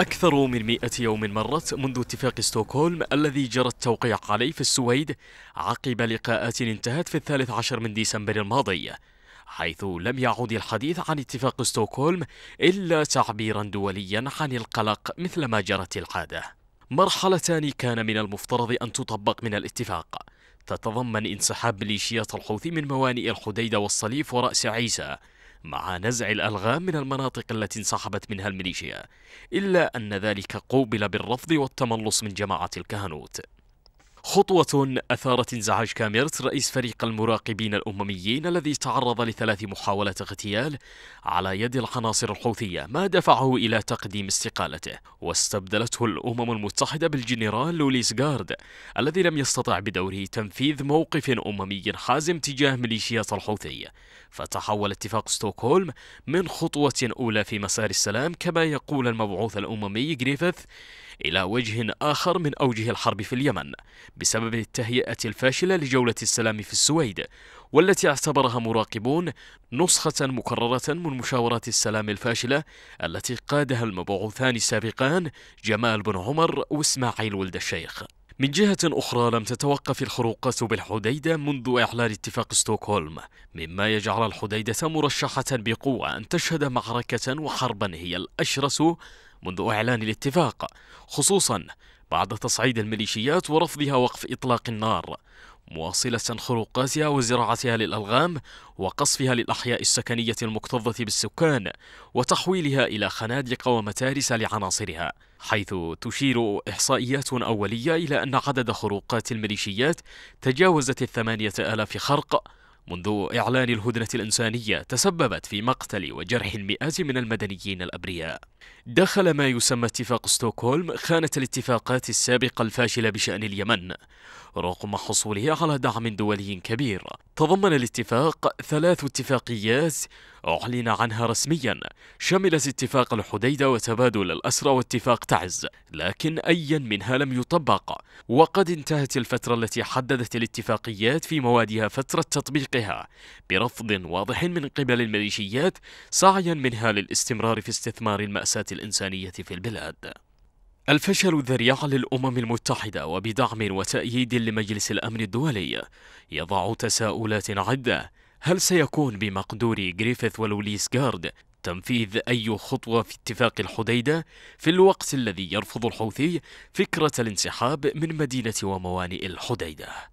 أكثر من مئة يوم مرت منذ اتفاق ستوكهولم الذي جرى التوقيع عليه في السويد عقب لقاءات انتهت في الثالث عشر من ديسمبر الماضي حيث لم يعد الحديث عن اتفاق ستوكهولم إلا تعبيرا دوليا عن القلق مثل ما جرت العادة مرحلتان كان من المفترض أن تطبق من الاتفاق تتضمن انسحاب ميليشيات الحوثي من موانئ الحديدة والصليف ورأس عيسى مع نزع الألغام من المناطق التي انسحبت منها الميليشيا إلا أن ذلك قوبل بالرفض والتملص من جماعة الكهنوت خطوة أثارت انزعاج كاميرت رئيس فريق المراقبين الأمميين الذي تعرض لثلاث محاولات اغتيال على يد العناصر الحوثية ما دفعه إلى تقديم استقالته واستبدلته الأمم المتحدة بالجنرال لوليس جارد الذي لم يستطع بدوره تنفيذ موقف أممي حازم تجاه ميليشيات الحوثي فتحول اتفاق ستوكهولم من خطوة أولى في مسار السلام كما يقول المبعوث الأممي جريفيث إلى وجه آخر من أوجه الحرب في اليمن بسبب التهيئة الفاشلة لجولة السلام في السويد والتي اعتبرها مراقبون نسخة مكررة من مشاورات السلام الفاشلة التي قادها المبعوثان السابقان جمال بن عمر واسماعيل ولد الشيخ من جهة أخرى لم تتوقف الخروقات بالحديدة منذ إعلان اتفاق ستوكهولم مما يجعل الحديدة مرشحة بقوة أن تشهد معركة وحربا هي الأشرس منذ إعلان الاتفاق خصوصا بعد تصعيد الميليشيات ورفضها وقف إطلاق النار مواصلة خروقاتها وزراعتها للألغام وقصفها للأحياء السكنية المكتظة بالسكان وتحويلها إلى خنادق ومتارس لعناصرها حيث تشير إحصائيات أولية إلى أن عدد خروقات الميليشيات تجاوزت الثمانية آلاف خرق منذ إعلان الهدنة الإنسانية تسببت في مقتل وجرح المئات من المدنيين الأبرياء دخل ما يسمى اتفاق ستوكهولم خانة الاتفاقات السابقة الفاشلة بشأن اليمن رغم حصوله على دعم دولي كبير تضمن الاتفاق ثلاث اتفاقيات أعلن عنها رسميا شملت اتفاق الحديدة وتبادل الأسرى واتفاق تعز لكن أيا منها لم يطبق وقد انتهت الفترة التي حددت الاتفاقيات في موادها فترة تطبيقها برفض واضح من قبل الميليشيات سعيا منها للاستمرار في استثمار المأساة الإنسانية في البلاد الفشل الذريع للأمم المتحدة وبدعم وتأييد لمجلس الأمن الدولي يضع تساؤلات عدة هل سيكون بمقدور جريفيث ولوليس جارد تنفيذ أي خطوة في اتفاق الحديدة في الوقت الذي يرفض الحوثي فكرة الانسحاب من مدينة وموانئ الحديدة